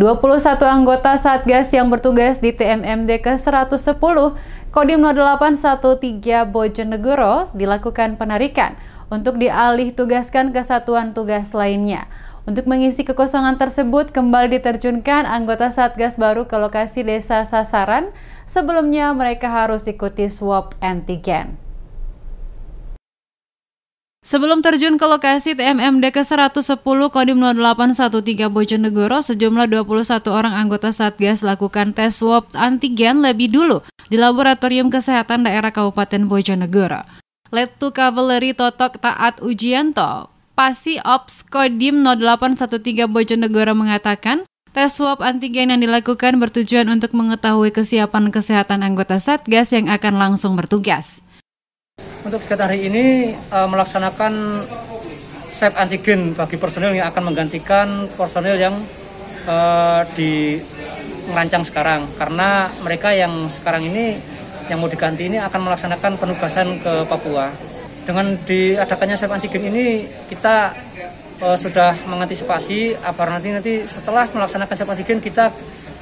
21 anggota Satgas yang bertugas di TMMD ke-110 Kodim 0813 Bojonegoro dilakukan penarikan untuk dialih tugaskan ke satuan tugas lainnya. Untuk mengisi kekosongan tersebut, kembali diterjunkan anggota Satgas baru ke lokasi desa sasaran. Sebelumnya mereka harus ikuti swab antigen. Sebelum terjun ke lokasi TMMD ke-110 Kodim 0813 Bojonegoro, sejumlah 21 orang anggota Satgas lakukan tes swab antigen lebih dulu di Laboratorium Kesehatan Daerah Kabupaten Bojonegoro. Letu Kavaleri Totok Taat Ujianto, Pasi Ops Kodim 0813 Bojonegoro mengatakan, tes swab antigen yang dilakukan bertujuan untuk mengetahui kesiapan kesehatan anggota Satgas yang akan langsung bertugas. Untuk kegiatan hari ini uh, melaksanakan swab antigen bagi personil yang akan menggantikan personil yang uh, di merancang sekarang karena mereka yang sekarang ini yang mau diganti ini akan melaksanakan penugasan ke Papua. Dengan diadakannya swab antigen ini kita uh, sudah mengantisipasi apa nanti nanti setelah melaksanakan swab antigen kita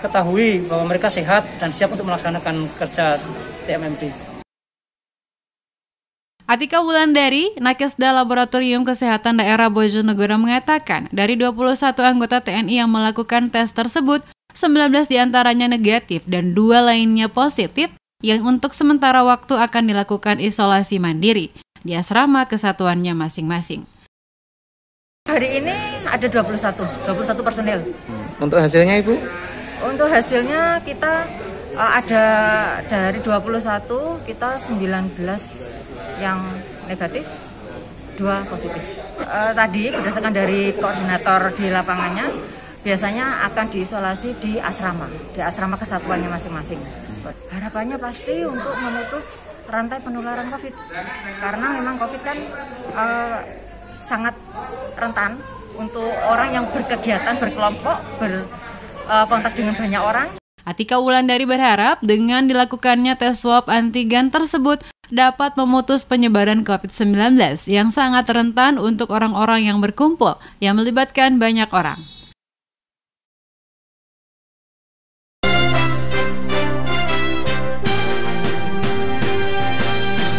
ketahui bahwa mereka sehat dan siap untuk melaksanakan kerja TMMP. Atika Wulandari, Nakesda Laboratorium Kesehatan Daerah Bojonegoro mengatakan, dari 21 anggota TNI yang melakukan tes tersebut, 19 diantaranya negatif dan dua lainnya positif yang untuk sementara waktu akan dilakukan isolasi mandiri di asrama kesatuannya masing-masing. Hari ini ada 21, 21 personil. Hmm. Untuk hasilnya Ibu? Untuk hasilnya kita eh, ada dari 21 kita 19 yang negatif dua positif e, tadi berdasarkan dari koordinator di lapangannya biasanya akan diisolasi di asrama di asrama kesatuannya masing-masing harapannya pasti untuk memutus rantai penularan covid karena memang covid kan e, sangat rentan untuk orang yang berkegiatan berkelompok berkontak eh, kontak dengan banyak orang Atika Wulandari berharap dengan dilakukannya tes swab antigen tersebut dapat memutus penyebaran COVID-19 yang sangat rentan untuk orang-orang yang berkumpul yang melibatkan banyak orang.